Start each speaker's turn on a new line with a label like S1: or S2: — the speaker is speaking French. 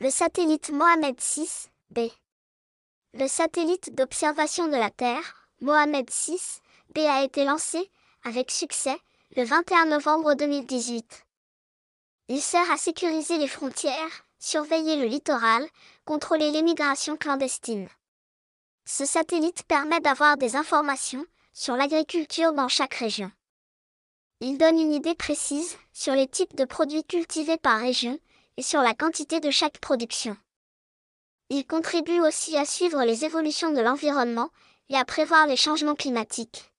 S1: Le satellite Mohamed 6, B. Le satellite d'observation de la Terre, Mohamed 6, B a été lancé, avec succès, le 21 novembre 2018. Il sert à sécuriser les frontières, surveiller le littoral, contrôler l'émigration clandestine. Ce satellite permet d'avoir des informations sur l'agriculture dans chaque région. Il donne une idée précise sur les types de produits cultivés par région, et sur la quantité de chaque production. Il contribue aussi à suivre les évolutions de l'environnement et à prévoir les changements climatiques.